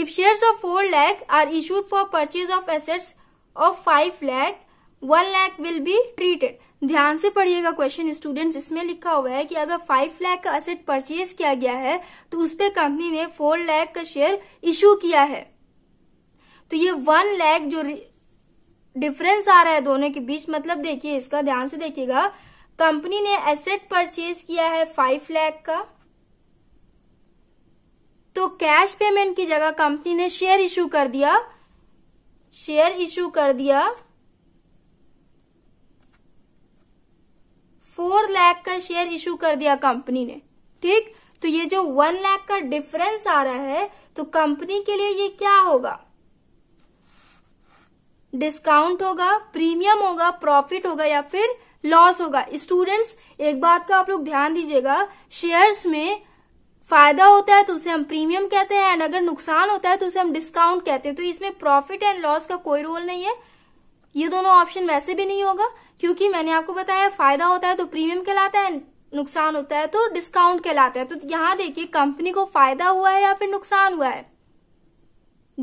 If shares of 4 lakh are issued for purchase of assets of 5 lakh, 1 lakh will be treated. ध्यान से पढ़िएगा question students इसमें लिखा हुआ है कि अगर 5 लाख का असेट परचेज किया गया है तो उस पर कंपनी ने 4 लाख का शेयर इशू किया है तो ये 1 लाख जो डिफरेंस आ रहा है दोनों के बीच मतलब देखिए इसका ध्यान से देखिएगा कंपनी ने एसेट परचेज किया है 5 लाख का कैश पेमेंट की जगह कंपनी ने शेयर इशू कर दिया शेयर इशू कर दिया फोर लाख का शेयर इशू कर दिया कंपनी ने ठीक तो ये जो वन लाख का डिफरेंस आ रहा है तो कंपनी के लिए ये क्या होगा डिस्काउंट होगा प्रीमियम होगा प्रॉफिट होगा या फिर लॉस होगा स्टूडेंट्स एक बात का आप लोग ध्यान दीजिएगा शेयर्स में फायदा होता है तो उसे हम प्रीमियम कहते हैं एंड अगर नुकसान होता है तो उसे हम डिस्काउंट कहते हैं तो इसमें प्रॉफिट एंड लॉस का कोई रोल नहीं है ये दोनों ऑप्शन वैसे भी नहीं होगा क्योंकि मैंने आपको बताया फायदा होता है तो प्रीमियम कहलाता है नुकसान होता है तो डिस्काउंट कहलाता है तो यहां देखिए कंपनी को फायदा हुआ है या फिर नुकसान हुआ है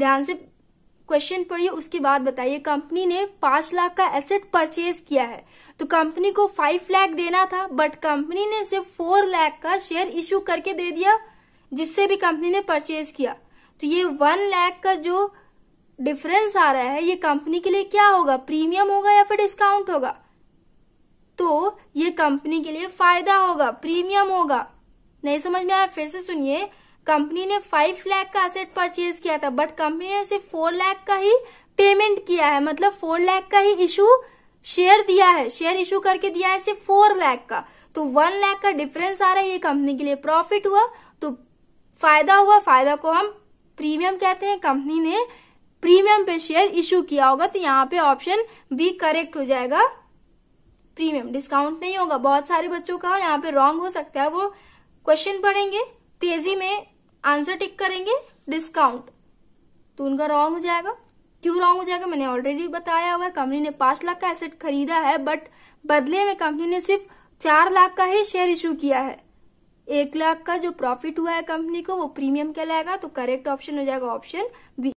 ध्यान से क्वेश्चन पढ़िए उसके बाद बताइए कंपनी ने पांच लाख का एसेट परचेज किया है तो कंपनी को फाइव लाख देना था बट कंपनी ने सिर्फ फोर लाख का शेयर इश्यू करके दे दिया जिससे भी कंपनी ने परचेज किया तो ये वन लाख का जो डिफरेंस आ रहा है ये कंपनी के लिए क्या होगा प्रीमियम होगा या फिर डिस्काउंट होगा तो ये कंपनी के लिए फायदा होगा प्रीमियम होगा नहीं समझ में आया फिर से सुनिए कंपनी ने फाइव लाख का एसेट परचेज किया था बट कंपनी ने सिर्फ फोर लाख का ही पेमेंट किया है मतलब फोर लाख का ही इशू शेयर दिया है शेयर इशू करके दिया है सिर्फ फोर लाख का तो वन लाख का डिफरेंस आ रहा है ये कंपनी के लिए प्रॉफिट हुआ तो फायदा हुआ फायदा को हम प्रीमियम कहते हैं कंपनी ने प्रीमियम पे शेयर इशू किया होगा तो यहाँ पे ऑप्शन बी करेक्ट हो जाएगा प्रीमियम डिस्काउंट नहीं होगा बहुत सारे बच्चों का यहाँ पे रॉन्ग हो सकता है वो क्वेश्चन पढ़ेंगे तेजी में आंसर टिक करेंगे डिस्काउंट तो उनका रॉन्ग हो जाएगा क्यों रॉन्ग हो जाएगा मैंने ऑलरेडी बताया हुआ है कंपनी ने पांच लाख का एसेट खरीदा है बट बदले में कंपनी ने सिर्फ चार लाख का ही शेयर इश्यू किया है एक लाख का जो प्रॉफिट हुआ है कंपनी को वो प्रीमियम क्या लाएगा तो करेक्ट ऑप्शन हो जाएगा ऑप्शन बी